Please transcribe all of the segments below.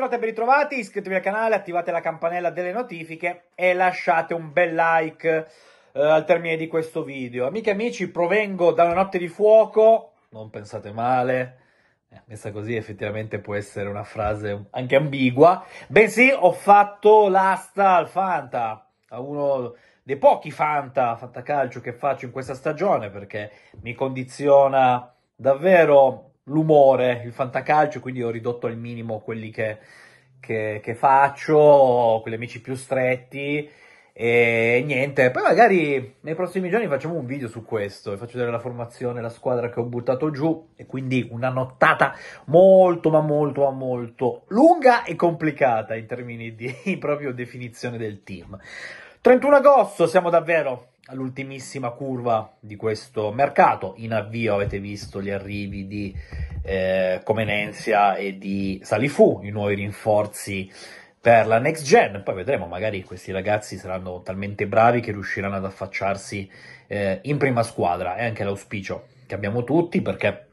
bentrovati e ben ritrovati, iscrivetevi al canale, attivate la campanella delle notifiche e lasciate un bel like eh, al termine di questo video. Amiche e amici, provengo da una notte di fuoco, non pensate male, eh, messa così effettivamente può essere una frase anche ambigua, bensì ho fatto l'asta al Fanta, a uno dei pochi Fanta, Fanta Calcio che faccio in questa stagione perché mi condiziona davvero l'umore, il fantacalcio, quindi ho ridotto al minimo quelli che, che, che faccio, quegli amici più stretti e niente, poi magari nei prossimi giorni facciamo un video su questo, vi faccio vedere la formazione, la squadra che ho buttato giù e quindi una nottata molto ma molto ma molto lunga e complicata in termini di proprio definizione del team. 31 agosto siamo davvero all'ultimissima curva di questo mercato. In avvio avete visto gli arrivi di eh, Comenenzia e di Salifu, i nuovi rinforzi per la next gen. Poi vedremo, magari questi ragazzi saranno talmente bravi che riusciranno ad affacciarsi eh, in prima squadra. È anche l'auspicio che abbiamo tutti perché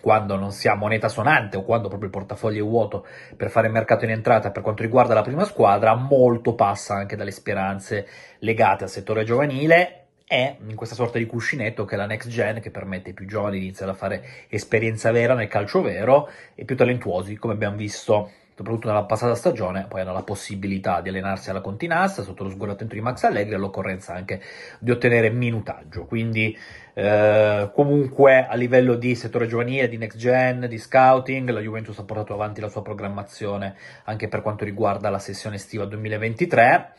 quando non si ha moneta suonante o quando proprio il portafoglio è vuoto per fare mercato in entrata per quanto riguarda la prima squadra, molto passa anche dalle speranze legate al settore giovanile e in questa sorta di cuscinetto che è la next gen che permette ai più giovani di iniziare a fare esperienza vera nel calcio vero e più talentuosi come abbiamo visto soprattutto nella passata stagione, poi hanno la possibilità di allenarsi alla continassa sotto lo sguardo attento di Max Allegri e all'occorrenza anche di ottenere minutaggio. Quindi eh, comunque a livello di settore giovanile, di next gen, di scouting, la Juventus ha portato avanti la sua programmazione anche per quanto riguarda la sessione estiva 2023.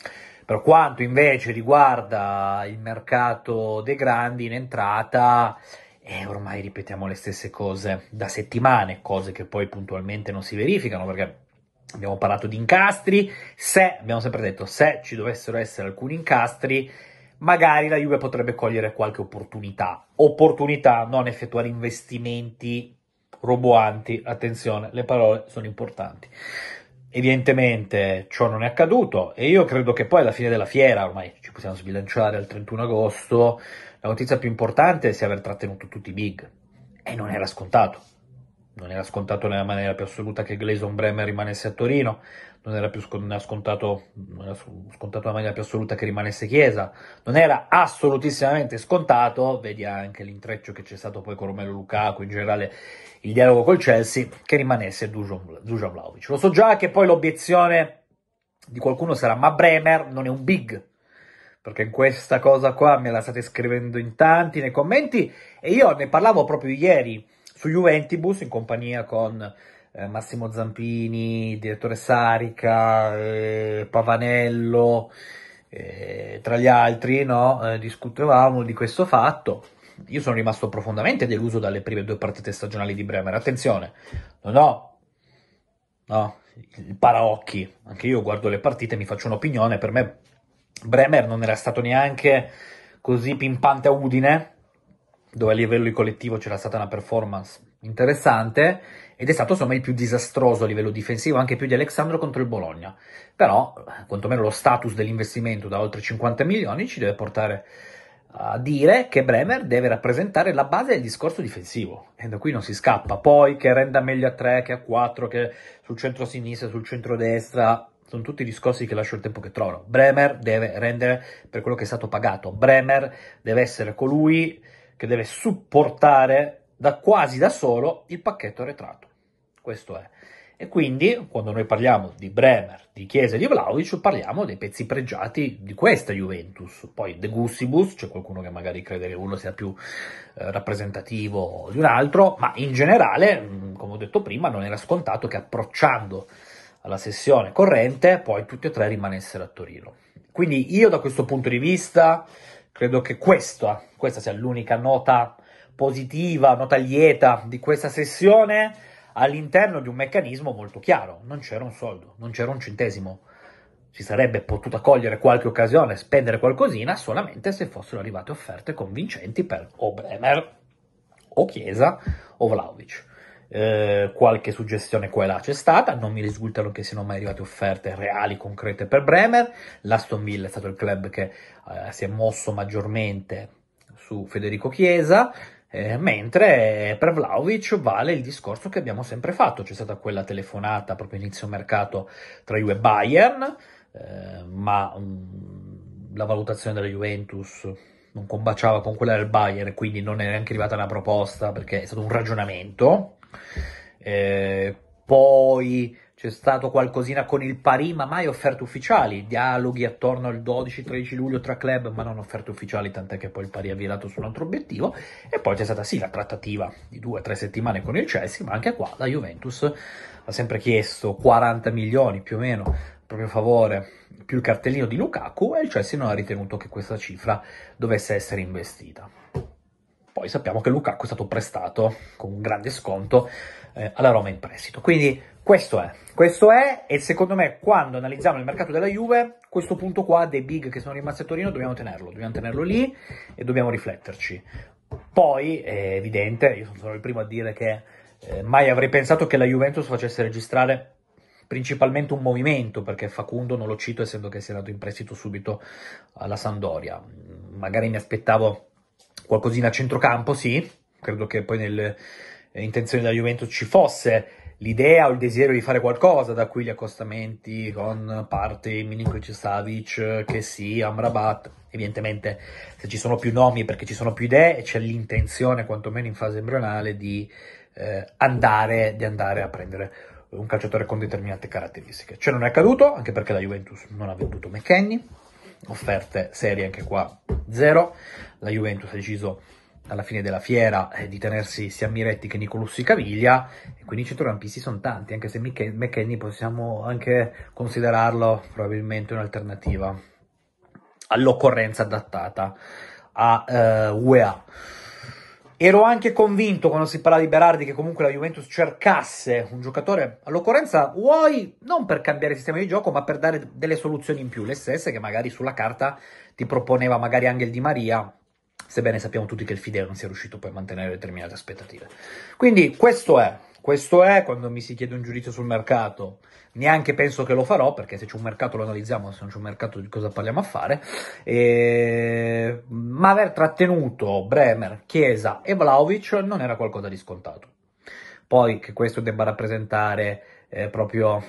Per quanto invece riguarda il mercato dei grandi in entrata, e eh, ormai ripetiamo le stesse cose da settimane, cose che poi puntualmente non si verificano perché abbiamo parlato di incastri, se, abbiamo sempre detto, se ci dovessero essere alcuni incastri, magari la Juve potrebbe cogliere qualche opportunità. Opportunità, non effettuare investimenti roboanti, attenzione, le parole sono importanti. Evidentemente ciò non è accaduto e io credo che poi alla fine della fiera, ormai ci possiamo sbilanciare al 31 agosto, la notizia più importante sia aver trattenuto tutti i big e non era scontato non era scontato nella maniera più assoluta che Gleison Bremer rimanesse a Torino, non era, più scontato, non era scontato, nella maniera più assoluta che rimanesse Chiesa, non era assolutissimamente scontato, vedi anche l'intreccio che c'è stato poi con Romelu Lukaku, in generale il dialogo col Chelsea, che rimanesse Dusan, Dusan Vlaovic. Lo so già che poi l'obiezione di qualcuno sarà ma Bremer non è un big, perché questa cosa qua me la state scrivendo in tanti nei commenti e io ne parlavo proprio ieri, su Juventus in compagnia con eh, Massimo Zampini, direttore Sarica, eh, Pavanello, eh, tra gli altri, no? Eh, discutevamo di questo fatto. Io sono rimasto profondamente deluso dalle prime due partite stagionali di Bremer. Attenzione, non ho no, il paraocchi, anche io guardo le partite, e mi faccio un'opinione. Per me, Bremer non era stato neanche così pimpante a Udine dove a livello collettivo c'era stata una performance interessante ed è stato insomma il più disastroso a livello difensivo, anche più di Alessandro contro il Bologna. Però, eh, quantomeno lo status dell'investimento da oltre 50 milioni ci deve portare a dire che Bremer deve rappresentare la base del discorso difensivo e da qui non si scappa. Poi che renda meglio a 3 che a 4, che sul centro-sinistra, sul centro-destra, sono tutti discorsi che lascio il tempo che trovo. Bremer deve rendere per quello che è stato pagato. Bremer deve essere colui che deve supportare da quasi da solo il pacchetto arretrato. Questo è. E quindi, quando noi parliamo di Bremer, di Chiesa e di Vlaovic, parliamo dei pezzi pregiati di questa Juventus. Poi De Gussibus, c'è qualcuno che magari crede che uno sia più eh, rappresentativo di un altro, ma in generale, come ho detto prima, non era scontato che approcciando alla sessione corrente, poi tutti e tre rimanessero a Torino. Quindi io da questo punto di vista Credo che questa, questa sia l'unica nota positiva, nota lieta di questa sessione all'interno di un meccanismo molto chiaro. Non c'era un soldo, non c'era un centesimo. Si sarebbe potuta cogliere qualche occasione, spendere qualcosina solamente se fossero arrivate offerte convincenti per o Bremer, o Chiesa, o Vlaovic. Eh, qualche suggestione qua e là c'è stata, non mi risultano che siano mai arrivate offerte reali, concrete per Bremer, l'Aston Villa è stato il club che eh, si è mosso maggiormente su Federico Chiesa, eh, mentre per Vlaovic vale il discorso che abbiamo sempre fatto, c'è stata quella telefonata proprio inizio mercato tra Juve e Bayern, eh, ma mh, mm, la valutazione della Juventus non combaciava con quella del Bayern, quindi non è neanche arrivata una proposta perché è stato un ragionamento eh, poi c'è stato qualcosina con il Parì, ma mai offerte ufficiali. Dialoghi attorno al 12-13 luglio tra club, ma non offerte ufficiali, tant'è che poi il Parì ha virato su un altro obiettivo. E poi c'è stata sì la trattativa di due o tre settimane con il Chelsea, ma anche qua la Juventus ha sempre chiesto 40 milioni più o meno a proprio favore, più il cartellino di Lukaku, e il Chelsea non ha ritenuto che questa cifra dovesse essere investita. Poi sappiamo che Lukaku è stato prestato con un grande sconto eh, alla Roma in prestito. Quindi questo è, questo è e secondo me quando analizziamo il mercato della Juve, questo punto qua dei big che sono rimasti a Torino dobbiamo tenerlo, dobbiamo tenerlo lì e dobbiamo rifletterci. Poi è evidente, io sono il primo a dire che eh, mai avrei pensato che la Juventus facesse registrare principalmente un movimento, perché Facundo non lo cito essendo che si è dato in prestito subito alla Sandoria. Magari mi aspettavo qualcosina a centrocampo, sì, credo che poi nelle eh, intenzioni della Juventus ci fosse l'idea o il desiderio di fare qualcosa, da qui gli accostamenti con parte Milinkovic e Savic, che sì, Amrabat, evidentemente se ci sono più nomi è perché ci sono più idee, e c'è l'intenzione, quantomeno in fase embrionale, di, eh, andare, di andare a prendere un calciatore con determinate caratteristiche. Ciò cioè non è accaduto, anche perché la Juventus non ha venduto McKenny, offerte serie anche qua zero. La Juventus ha deciso alla fine della fiera eh, di tenersi sia Miretti che Nicolussi Caviglia e quindi i centrocampisti sono tanti, anche se McKenny possiamo anche considerarlo probabilmente un'alternativa all'occorrenza adattata a eh, UEA. Ero anche convinto quando si parla di Berardi che comunque la Juventus cercasse un giocatore all'occorrenza, vuoi non per cambiare il sistema di gioco, ma per dare delle soluzioni in più, le stesse che magari sulla carta ti proponeva magari anche il Di Maria, sebbene sappiamo tutti che il Fidel non sia riuscito poi a mantenere determinate aspettative. Quindi questo è questo è quando mi si chiede un giudizio sul mercato. Neanche penso che lo farò, perché se c'è un mercato lo analizziamo, se non c'è un mercato di cosa parliamo a fare. E... Ma aver trattenuto Bremer, Chiesa e Vlaovic non era qualcosa di scontato. Poi che questo debba rappresentare eh, proprio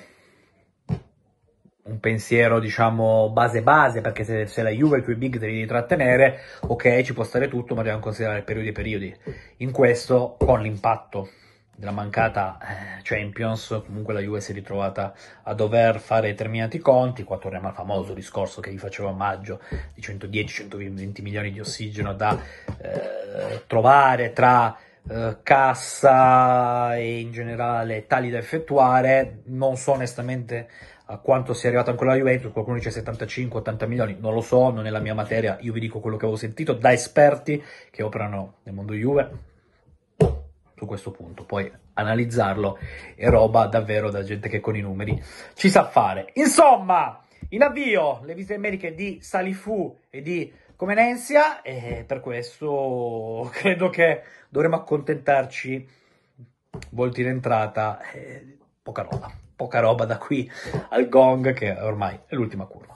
un pensiero, diciamo, base base, perché se, se la Juve e i big te li devi trattenere, ok, ci può stare tutto, ma dobbiamo considerare periodi e periodi. In questo, con l'impatto della mancata eh, Champions, comunque la Juve si è ritrovata a dover fare determinati conti, qua torniamo al famoso discorso che vi facevo a maggio di 110-120 milioni di ossigeno da eh, trovare tra eh, cassa e in generale tali da effettuare, non so onestamente a quanto sia arrivata ancora la Juventus, qualcuno dice 75-80 milioni, non lo so, non è la mia materia, io vi dico quello che avevo sentito da esperti che operano nel mondo Juve, su questo punto. Poi analizzarlo è roba davvero da gente che con i numeri ci sa fare. Insomma, in avvio le visite mediche di Salifu e di Comenensia e per questo credo che dovremo accontentarci volti in entrata eh, poca roba, poca roba da qui al gong che ormai è l'ultima curva.